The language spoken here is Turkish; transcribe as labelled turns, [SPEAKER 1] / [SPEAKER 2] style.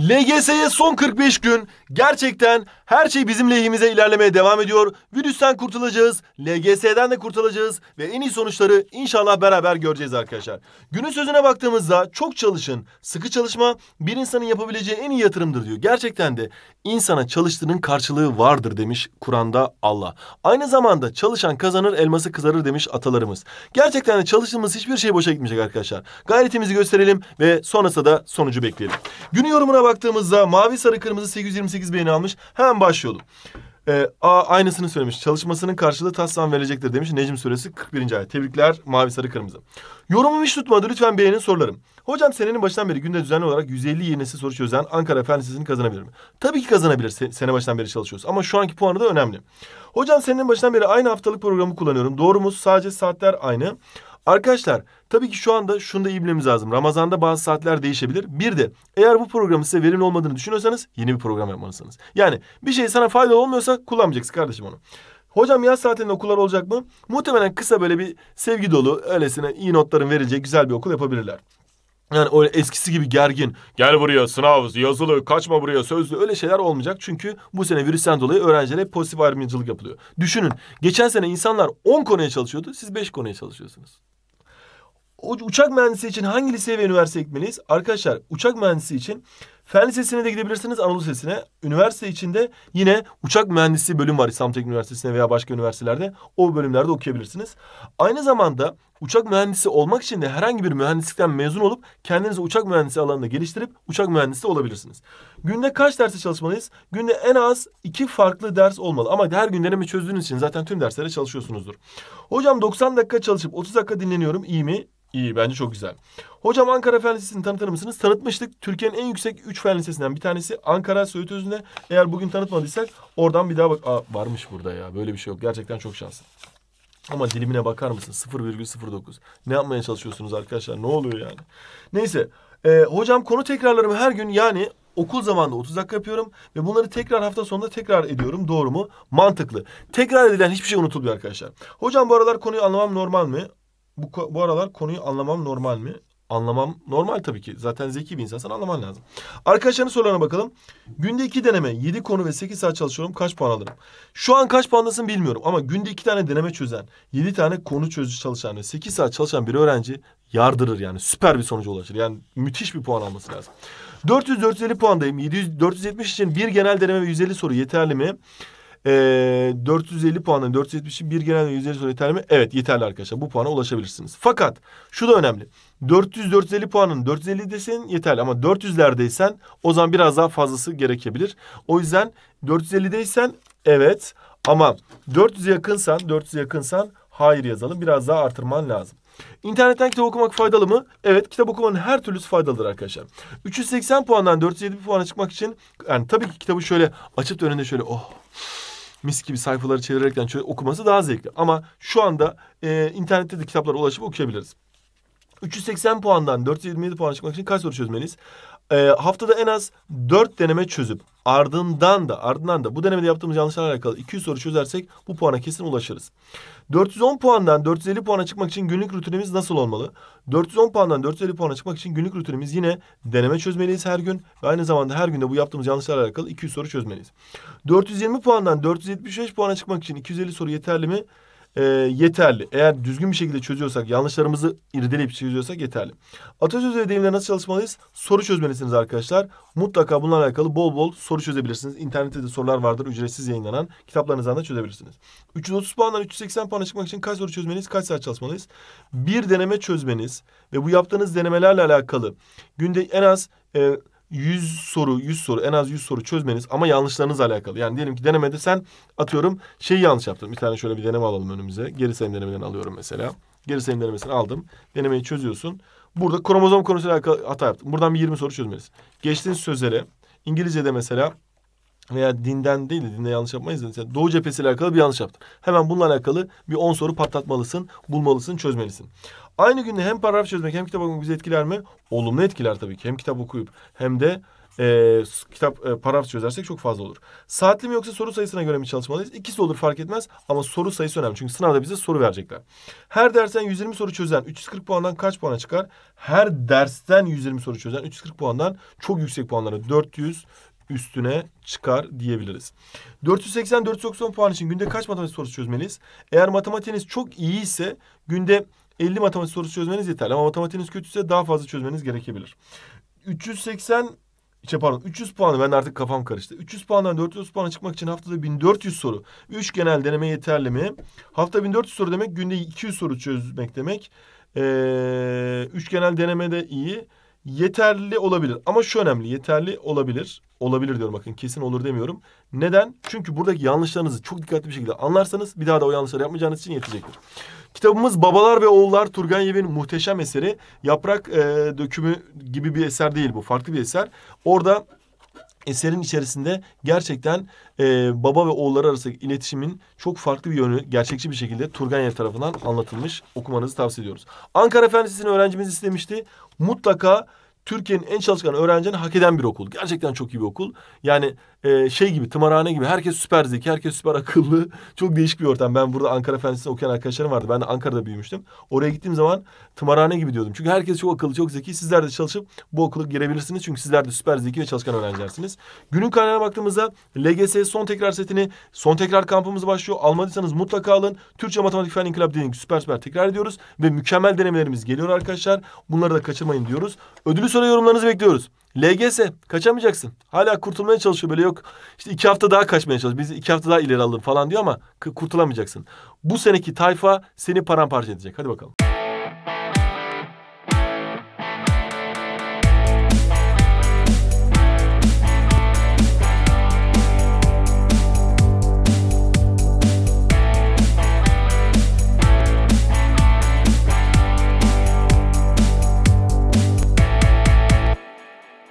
[SPEAKER 1] LGS'ye son 45 gün gerçekten her şey bizim lehimize ilerlemeye devam ediyor. Virüsten kurtulacağız, LGS'den de kurtulacağız ve en iyi sonuçları inşallah beraber göreceğiz arkadaşlar. Günün sözüne baktığımızda çok çalışın, sıkı çalışma bir insanın yapabileceği en iyi yatırımdır diyor. Gerçekten de insana çalıştığının karşılığı vardır demiş Kur'an'da Allah. Aynı zamanda çalışan kazanır, elması kızarır demiş atalarımız. Gerçekten de çalıştığımız hiçbir şey boşa gitmeyecek arkadaşlar. Gayretimizi gösterelim ve sonrasında da sonucu bekleyelim. Günün yorumuna Şuna baktığımızda mavi sarı kırmızı 828 beğeni almış. Hemen başlayalım. E, A aynısını söylemiş. Çalışmasının karşılığı taslan verecektir demiş. Necim suresi 41. ayet. Tebrikler mavi sarı kırmızı. Yorumumu hiç tutmadı. Lütfen beğenin sorularım. Hocam senenin başından beri günde düzenli olarak 150 yenisi soru çözen Ankara Fen Lisesi'ni kazanabilir mi? Tabii ki kazanabilir. Se sene başından beri çalışıyoruz. Ama şu anki puanı da önemli. Hocam senenin başından beri aynı haftalık programı kullanıyorum. Doğru mu? Sadece saatler aynı. Arkadaşlar tabii ki şu anda şunu da iyi bilmemiz lazım. Ramazanda bazı saatler değişebilir. Bir de eğer bu programın size verimli olmadığını düşünüyorsanız yeni bir program yapmalısınız. Yani bir şey sana faydalı olmuyorsa kullanmayacaksın kardeşim onu. Hocam yaz saatinde okullar olacak mı? Muhtemelen kısa böyle bir sevgi dolu öylesine iyi notların verileceği güzel bir okul yapabilirler. Yani öyle eskisi gibi gergin. Gel buraya sınav, yazılı, kaçma buraya sözlü öyle şeyler olmayacak. Çünkü bu sene virüsten dolayı öğrencilere pozitif ayrımcılık yapılıyor. Düşünün geçen sene insanlar 10 konuya çalışıyordu. Siz 5 konuya çalışıyorsunuz uçak mühendisi için hangi lise ve üniversite gitmeliyiz? Arkadaşlar uçak mühendisi için Fen Lisesi'ne de gidebilirsiniz Anadolu Lisesi'ne. Üniversite içinde yine uçak mühendisi bölüm var İstanbul Teknik Üniversitesi'ne veya başka üniversitelerde. O bölümlerde okuyabilirsiniz. Aynı zamanda uçak mühendisi olmak için de herhangi bir mühendislikten mezun olup kendinizi uçak mühendisi alanında geliştirip uçak mühendisi olabilirsiniz. Günde kaç derse çalışmalıyız? Günde en az iki farklı ders olmalı. Ama her gün deneme çözdüğünüz için zaten tüm derslere çalışıyorsunuzdur. Hocam 90 dakika çalışıp 30 dakika dinleniyorum iyi mi? İyi bence çok güzel. Hocam Ankara Fen Lisesi'ni tanıtır mısınız? Tanıtmıştık. Türkiye'nin en yüksek 3 fen lisesinden bir tanesi Ankara Söğüt Özü'nde. Eğer bugün tanıtmadıysak oradan bir daha bak. Aa, varmış burada ya. Böyle bir şey yok. Gerçekten çok şanslı. Ama dilimine bakar mısın? 0,09. Ne yapmaya çalışıyorsunuz arkadaşlar? Ne oluyor yani? Neyse. Ee, hocam konu tekrarlarımı her gün yani okul zamanında 30 dakika yapıyorum ve bunları tekrar hafta sonunda tekrar ediyorum. Doğru mu? Mantıklı. Tekrar edilen hiçbir şey unutulmuyor arkadaşlar. Hocam bu aralar konuyu anlamam normal mi? bu, bu aralar konuyu anlamam normal mi? Anlamam normal tabii ki. Zaten zeki bir insansan anlaman lazım. Arkadaşların sorularına bakalım. Günde iki deneme, yedi konu ve sekiz saat çalışıyorum. Kaç puan alırım? Şu an kaç puandasın bilmiyorum ama günde iki tane deneme çözen, yedi tane konu çözücü çalışan ve sekiz saat çalışan bir öğrenci yardırır yani. Süper bir sonuca ulaşır. Yani müthiş bir puan alması lazım. 400-450 puandayım. 700, 470 için bir genel deneme ve 150 soru yeterli mi? E, ee, 450 puanla 470'in bir genel 150 soru yeterli mi? Evet yeterli arkadaşlar. Bu puana ulaşabilirsiniz. Fakat şu da önemli. 400-450 puanın 450 desen yeterli ama 400'lerdeysen o zaman biraz daha fazlası gerekebilir. O yüzden 450'deysen evet ama 400'e yakınsan 400'e yakınsan hayır yazalım. Biraz daha artırman lazım. İnternetten kitap okumak faydalı mı? Evet kitap okumanın her türlüsü faydalıdır arkadaşlar. 380 puandan 407 puana çıkmak için yani tabii ki kitabı şöyle açıp önünde şöyle oh mis gibi sayfaları çevirerekten şöyle okuması daha zevkli. Ama şu anda e, internette de kitaplara ulaşıp okuyabiliriz. 380 puandan 427 puan çıkmak için kaç soru çözmeliyiz? E, haftada en az 4 deneme çözüp Ardından da ardından da bu denemede yaptığımız yanlışlarla alakalı 200 soru çözersek bu puana kesin ulaşırız. 410 puandan 450 puana çıkmak için günlük rutinimiz nasıl olmalı? 410 puandan 450 puana çıkmak için günlük rutinimiz yine deneme çözmeliyiz her gün ve aynı zamanda her günde bu yaptığımız yanlışlarla alakalı 200 soru çözmeliyiz. 420 puandan 475 puana çıkmak için 250 soru yeterli mi? e, yeterli. Eğer düzgün bir şekilde çözüyorsak, yanlışlarımızı irdeleyip çözüyorsak yeterli. Atasözü ve deyimleri nasıl çalışmalıyız? Soru çözmelisiniz arkadaşlar. Mutlaka bunlarla alakalı bol bol soru çözebilirsiniz. İnternette de sorular vardır ücretsiz yayınlanan. Kitaplarınızdan da çözebilirsiniz. 330 puandan 380 puana çıkmak için kaç soru çözmeniz, kaç saat çalışmalıyız? Bir deneme çözmeniz ve bu yaptığınız denemelerle alakalı günde en az... E, 100 soru, 100 soru, en az 100 soru çözmeniz ama yanlışlarınızla alakalı. Yani diyelim ki denemede sen atıyorum şeyi yanlış yaptın. Bir tane şöyle bir deneme alalım önümüze. Geri sayım denemeden alıyorum mesela. Geri sayım denemesini aldım. Denemeyi çözüyorsun. Burada kromozom konusuyla hata yaptın. Buradan bir 20 soru çözmelisin. Geçtiğin sözlere İngilizce'de mesela veya dinden değil de dinde yanlış yapmayız da mesela Doğu cephesiyle alakalı bir yanlış yaptın. Hemen bununla alakalı bir on soru patlatmalısın, bulmalısın, çözmelisin. Aynı günde hem paragraf çözmek hem kitap okumak bizi etkiler mi? Olumlu etkiler tabii ki. Hem kitap okuyup hem de e, kitap e, paragraf çözersek çok fazla olur. Saatli mi yoksa soru sayısına göre mi çalışmalıyız? İkisi olur fark etmez ama soru sayısı önemli. Çünkü sınavda bize soru verecekler. Her dersten 120 soru çözen 340 puandan kaç puana çıkar? Her dersten 120 soru çözen 340 puandan çok yüksek puanlara 400, üstüne çıkar diyebiliriz. 480-490 puan için günde kaç matematik sorusu çözmeliyiz? Eğer matematiğiniz çok iyi ise günde 50 matematik sorusu çözmeniz yeterli ama matematiğiniz kötüyse daha fazla çözmeniz gerekebilir. 380 şey pardon 300 puanı ben artık kafam karıştı. 300 puandan 400 puana çıkmak için haftada 1400 soru. 3 genel deneme yeterli mi? Hafta 1400 soru demek günde 200 soru çözmek demek. Ee, genel deneme de iyi yeterli olabilir. Ama şu önemli yeterli olabilir. Olabilir diyorum bakın kesin olur demiyorum. Neden? Çünkü buradaki yanlışlarınızı çok dikkatli bir şekilde anlarsanız bir daha da o yanlışları yapmayacağınız için yetecektir. Kitabımız Babalar ve Oğullar Turgenev'in muhteşem eseri. Yaprak e, dökümü gibi bir eser değil bu farklı bir eser. Orada eserin içerisinde gerçekten e, baba ve oğulları arasındaki iletişimin çok farklı bir yönü gerçekçi bir şekilde Turgenev tarafından anlatılmış. Okumanızı tavsiye ediyoruz. Ankara Fen öğrencimiz istemişti. Mutlaka Türkiye'nin en çalışkan öğrencini hak eden bir okul. Gerçekten çok iyi bir okul. Yani e, şey gibi tımarhane gibi herkes süper zeki, herkes süper akıllı. Çok değişik bir ortam. Ben burada Ankara Fensi'nde okuyan arkadaşlarım vardı. Ben de Ankara'da büyümüştüm. Oraya gittiğim zaman tımarhane gibi diyordum. Çünkü herkes çok akıllı, çok zeki. Sizler de çalışıp bu okula girebilirsiniz. Çünkü sizler de süper zeki ve çalışkan öğrencilersiniz. Günün kaynağına baktığımızda LGS son tekrar setini, son tekrar kampımız başlıyor. Almadıysanız mutlaka alın. Türkçe Matematik Fen İnkılap Dining süper süper tekrar ediyoruz. Ve mükemmel denemelerimiz geliyor arkadaşlar. Bunları da kaçırmayın diyoruz. Ödülü sonra yorumlarınızı bekliyoruz. LGS kaçamayacaksın. Hala kurtulmaya çalışıyor böyle yok. İşte iki hafta daha kaçmaya çalış. Biz iki hafta daha ileri alalım falan diyor ama kurtulamayacaksın. Bu seneki tayfa seni paramparça edecek. Hadi bakalım.